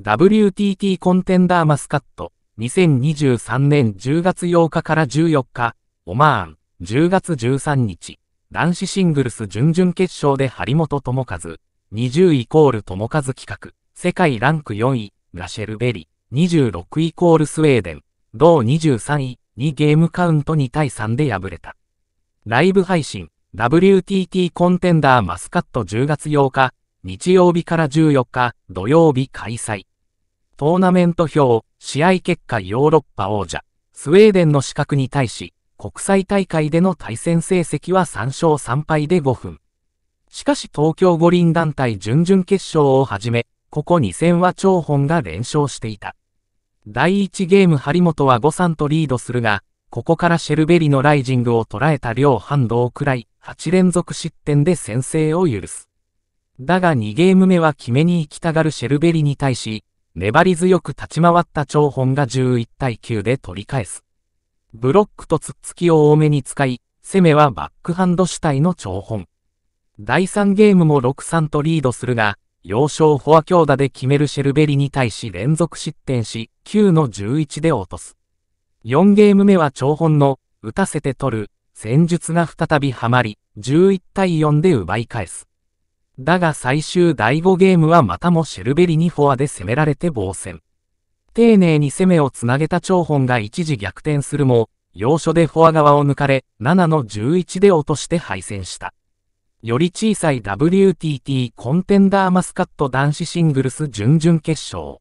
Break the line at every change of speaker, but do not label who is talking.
WTT コンテンダーマスカット、2023年10月8日から14日、オマーン、10月13日、男子シングルス準々決勝で張本智和、20イコール智和企画、世界ランク4位、ラシェルベリ、26イコールスウェーデン、同23位、2ゲームカウント2対3で敗れた。ライブ配信、WTT コンテンダーマスカット10月8日、日曜日から14日、土曜日開催。トーナメント表、試合結果ヨーロッパ王者、スウェーデンの資格に対し、国際大会での対戦成績は3勝3敗で5分。しかし東京五輪団体準々決勝をはじめ、ここ2戦は長本が連勝していた。第1ゲーム張本は5-3とリードするが、ここからシェルベリのライジングを捉えた両ハンドをらい、8連続失点で先制を許す。だが2ゲーム目は決めに行きたがるシェルベリに対し、粘り強く立ち回った張本が11対9で取り返す。ブロックと突っつきを多めに使い、攻めはバックハンド主体の張本。第3ゲームも6-3とリードするが、要衝フォア強打で決めるシェルベリに対し連続失点し、9の11で落とす。4ゲーム目は張本の、打たせて取る、戦術が再びハマり、11対4で奪い返す。だが最終第5ゲームはまたもシェルベリにフォアで攻められて防戦。丁寧に攻めをつなげた張本が一時逆転するも、要所でフォア側を抜かれ、7の11で落として敗戦した。より小さい WTT コンテンダーマスカット男子シングルス準々決勝。